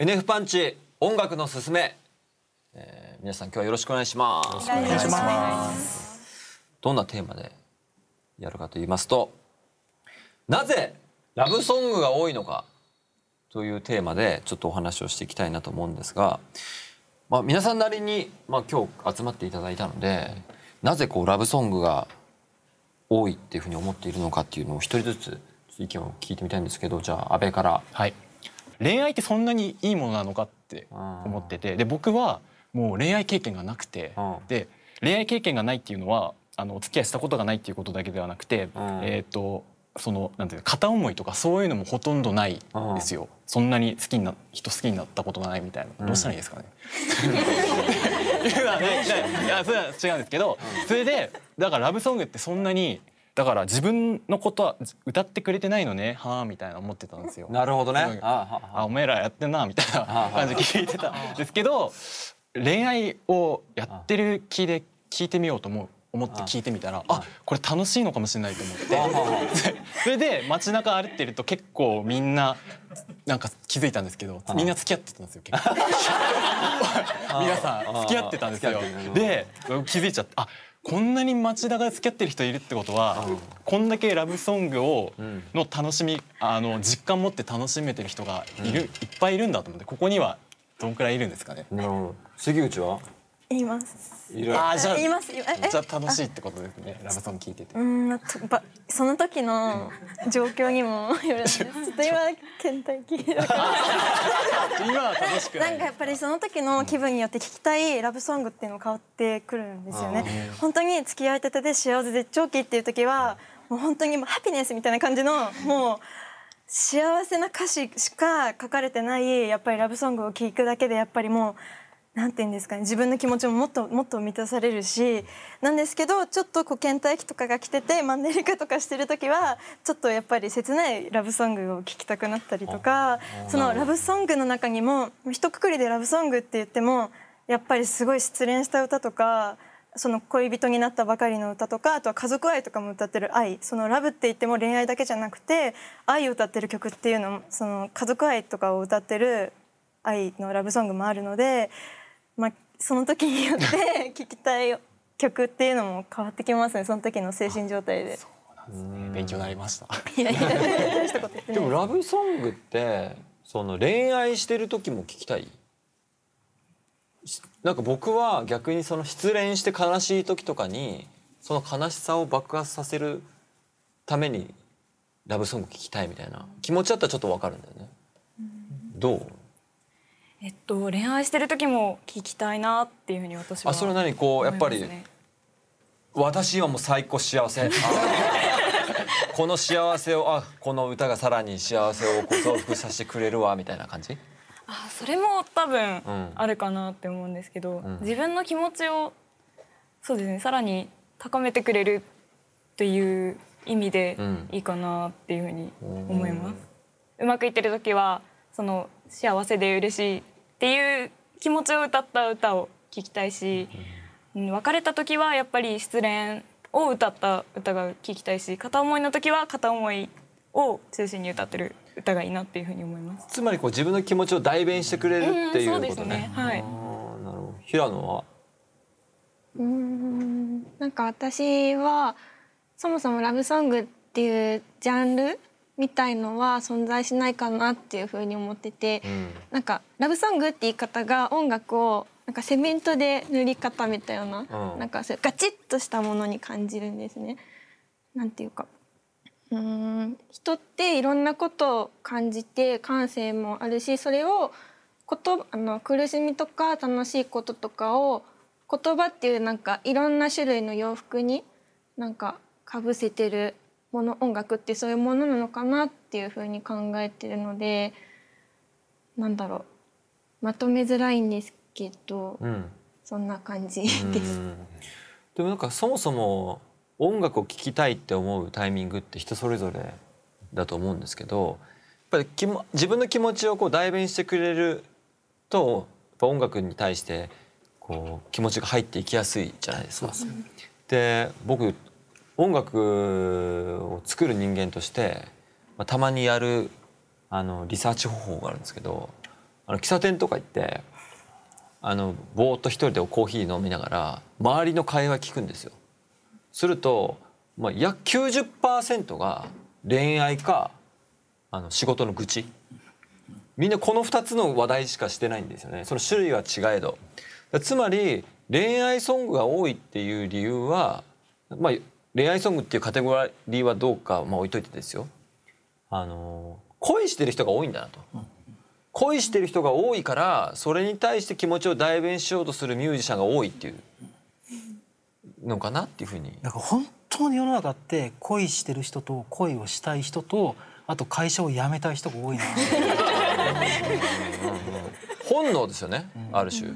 NF パンチ音楽のすすめ、えー、皆さん今日はよろしくお願いしますお願いしますどんなテーマでやるかと言いますとなぜラブソングが多いのかというテーマでちょっとお話をしていきたいなと思うんですが、まあ、皆さんなりに、まあ、今日集まっていただいたのでなぜこうラブソングが多いっていうふうに思っているのかっていうのを一人ずつ意見を聞いてみたいんですけどじゃあ安倍から。はい恋愛ってそんなにいいものなのかって思っててで僕はもう恋愛経験がなくてで恋愛経験がないっていうのはあのお付き合いしたことがないっていうことだけではなくて、えっ、とそのなんていう片思いとかそういうのもほとんどないですよ。そんなに好きにな人好きになったことがないみたいな、どうしたらいいですかね。いやそれは違うんですけど、それでだからラブソングってそんなにだから自分のことは歌ってくれてないのねはあみたいな思ってたんですよ。なるほどね。あお前らやってんなみたいな感じ聞いてたんですけど恋愛をやってる気で聞いてみようと思う。思って聞いてみたらあこれ楽しいのかもしれないと思って それで街中歩いてると結構みんななんか気づいたんですけどみんな付き合ってたんですよ結構 皆さん付き合ってたんですよで気づいちゃってあこんなに町田が付き合ってる人いるってことはこんだけラブソングをの楽しみあの実感持って楽しめてる人がいるいっぱいいるんだと思ってここにはどんくらいいるんですかね。関口は言います。いあじゃ言います。じゃ楽しいってことですね。ラブソング聞いてて。うんばその時の状況にもよるんです。ちょっと今倦怠期。今は楽しくなんかやっぱりその時の気分によって聞きたいラブソングっていうの変わってくるんですよね。本当に付き合いたてで幸せ絶頂期っていう時は、もう本当にもうハピネスみたいな感じのもう。幸せな歌詞しか書かれてないやっぱりラブソングを聴くだけでやっぱりもうなんて言うんですかね自分の気持ちももっともっと満たされるしなんですけどちょっとこう倦怠期とかが来ててマンネリ化とかしてる時はちょっとやっぱり切ないラブソングを聴きたくなったりとかそのラブソングの中にも一括りでラブソングって言ってもやっぱりすごい失恋した歌とかその恋人になったばかりの歌とかあとは家族愛とかも歌ってる愛そのラブって言っても恋愛だけじゃなくて愛を歌ってる曲っていうのもその家族愛とかを歌ってる愛のラブソングもあるのでまあ、その時によって聴 きたい曲っていうのも変わってきますねその時の精神状態で。ね、勉強になりました。でもラブソングってその恋愛してる時も聞きたい。なんか僕は逆にその失恋して悲しい時とかにその悲しさを爆発させるためにラブソング聞きたいみたいな気持ちだったらちょっとわかるんだよね。どう？えっと恋愛してる時も聞きたいなっていうふうに私は、ね、あそれは何こうやっぱり私今もう最高幸せ この幸せをあこの歌がさらに幸せをこう増幅させてくれるわみたいな感じあそれも多分あるかなって思うんですけど、うん、自分の気持ちをそうですねさらに高めてくれるという意味でいいかなっていうふうに思います。うまくいってる時はその幸せで嬉しいっていう気持ちを歌った歌を聞きたいし、うん、別れた時はやっぱり失恋を歌った歌が聞きたいし片思いの時は片思いを中心に歌ってる歌がいいなっていうふうに思いますつまりこう自分の気持ちを代弁してくれるっていうことね、うん、そうですねはいなるほど平野はうんなんか私はそもそもラブソングっていうジャンルみたいのは存在しないかなっていうふうに思ってて、うん、なんかラブソングって言い方が音楽をなんかセメントで塗り固めたような、うん、なんかそうガチッとしたものに感じるんですね。なんていうかうん人っていろんなことを感じて感性もあるしそれをことあの苦しみとか楽しいこととかを言葉っていうなんかいろんな種類の洋服になんかかぶせてるもの音楽ってそういうものなのかなっていうふうに考えてるのでなんだろうまとめづらいんですけど、うん、そんな感じです。でもなんかそもそも音楽を聴きたいって思うタイミングって人それぞれだと思うんですけどやっぱり自分の気持ちをこう代弁してくれるとやっぱ音楽に対してこう気持ちが入っていきやすいじゃないですか。で僕音楽を作る人間としてたまにやるあのリサーチ方法があるんですけどあの喫茶店とか行ってあのぼーっと一人でコーヒー飲みながら周りの会話聞くんですよ。すると、まあ、約90%が恋愛かあの仕事の愚痴みんなこの2つの話題しかしてないんですよねその種類は違えどつまり恋愛ソングが多いっていう理由は、まあ、恋愛ソングっていうカテゴリーはどうか、まあ、置いといてですよあの恋してる人が多いんだなと、うん、恋してる人が多いからそれに対して気持ちを代弁しようとするミュージシャンが多いっていうのかなっていうふうに。だから本当に世の中って恋してる人と恋をしたい人とあと会社を辞めたい人が多いな 本能ですよね、うん、ある種。